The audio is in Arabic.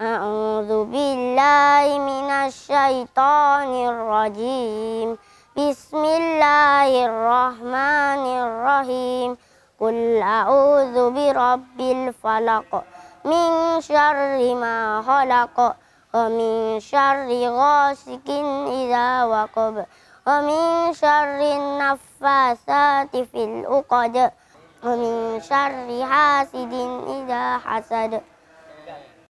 أعوذ بالله من الشيطان الرجيم بسم الله الرحمن الرحيم قل أعوذ برب الفلق من شر ما خلق ومن شر غاسق إذا وقب ومن شر النفاثات في الأقد ومن شر حاسد إذا حسد